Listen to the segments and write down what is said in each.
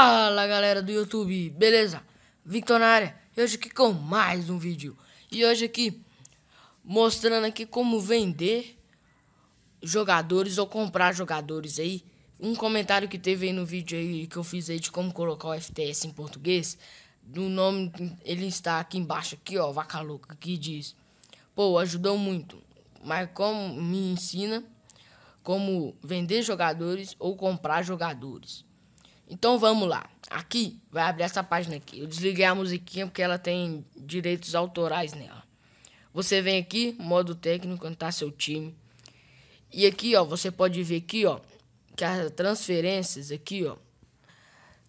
Fala galera do YouTube, beleza? Victor na área, e hoje aqui com mais um vídeo E hoje aqui, mostrando aqui como vender jogadores ou comprar jogadores aí Um comentário que teve aí no vídeo aí que eu fiz aí de como colocar o FTS em português Do nome, ele está aqui embaixo aqui ó, vaca louca, que diz Pô, ajudou muito, mas como me ensina como vender jogadores ou comprar jogadores então vamos lá. Aqui vai abrir essa página aqui. Eu desliguei a musiquinha porque ela tem direitos autorais nela. Você vem aqui, modo técnico, está seu time. E aqui, ó, você pode ver aqui, ó, que as transferências aqui, ó,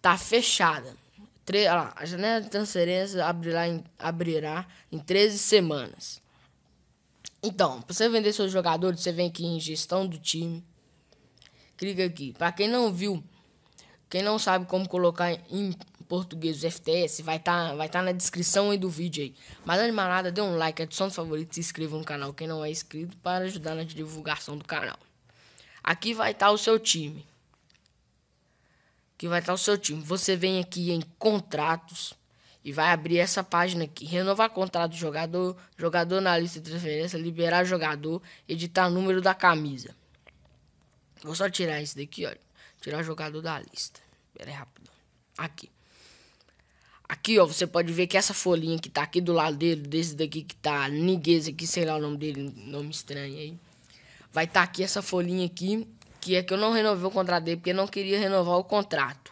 tá fechada. Tre a janela de transferências abrirá em, abrirá em 13 semanas. Então, para você vender seus jogadores, você vem aqui em gestão do time. Clica aqui. Para quem não viu, quem não sabe como colocar em português os FTS, vai estar tá, vai tá na descrição aí do vídeo aí. Mas antes de mais nada, dê um like, adicione e se inscreva no canal quem não é inscrito para ajudar na divulgação do canal. Aqui vai estar tá o seu time. Aqui vai estar tá o seu time. Você vem aqui em contratos e vai abrir essa página aqui. Renovar contrato do jogador, jogador na lista de transferência, liberar jogador, editar número da camisa. Vou só tirar isso daqui, olha. Tirar jogador da lista. Pera aí, rápido. Aqui. Aqui, ó, você pode ver que essa folhinha que tá aqui do lado dele, desse daqui que tá Niguez aqui, sei lá o nome dele, nome estranho aí. Vai estar tá aqui essa folhinha aqui, que é que eu não renovei o contrato dele, porque eu não queria renovar o contrato.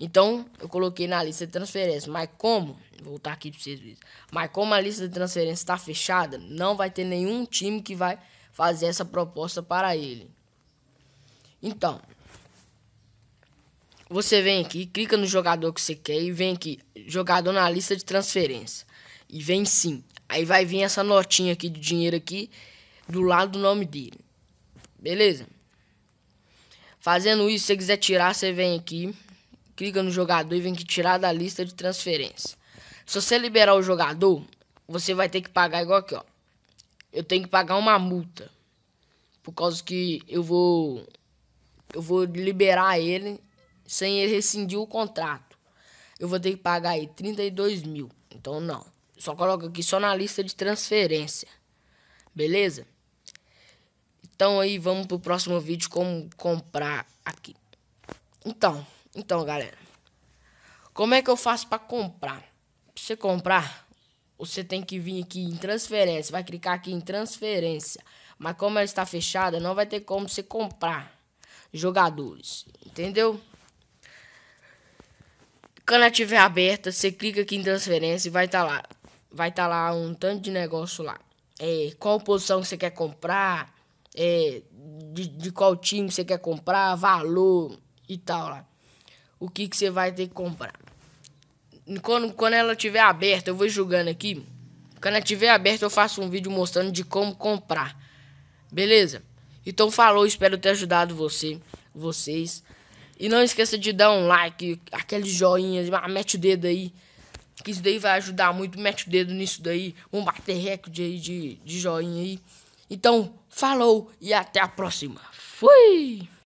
Então, eu coloquei na lista de transferência. Mas como, vou voltar aqui para vocês verem, mas como a lista de transferência está fechada, não vai ter nenhum time que vai fazer essa proposta para ele. Então, você vem aqui, clica no jogador que você quer e vem aqui, jogador na lista de transferência. E vem sim. Aí vai vir essa notinha aqui de dinheiro aqui do lado do nome dele. Beleza? Fazendo isso, se você quiser tirar, você vem aqui, clica no jogador e vem aqui tirar da lista de transferência. Se você liberar o jogador, você vai ter que pagar igual aqui, ó. Eu tenho que pagar uma multa. Por causa que eu vou eu vou liberar ele sem ele rescindir o contrato. Eu vou ter que pagar aí 32 mil. Então não. Só coloca aqui só na lista de transferência. Beleza? Então aí vamos pro próximo vídeo como comprar aqui. Então, então galera. Como é que eu faço para comprar? Pra você comprar, você tem que vir aqui em transferência. Vai clicar aqui em transferência. Mas como ela está fechada, não vai ter como você comprar jogadores. Entendeu? quando ela estiver aberta, você clica aqui em transferência e vai estar tá lá. Vai estar tá lá um tanto de negócio lá. É, qual posição você quer comprar, é, de, de, qual time você quer comprar, valor e tal lá. O que, que você vai ter que comprar. Quando, quando ela estiver aberta, eu vou julgando aqui. Quando ela estiver aberta, eu faço um vídeo mostrando de como comprar. Beleza? Então falou, espero ter ajudado você, vocês. E não esqueça de dar um like, aqueles joinhas, ah, mete o dedo aí. Que isso daí vai ajudar muito, mete o dedo nisso daí. Vamos bater recorde aí de, de joinha aí. Então, falou e até a próxima. Fui!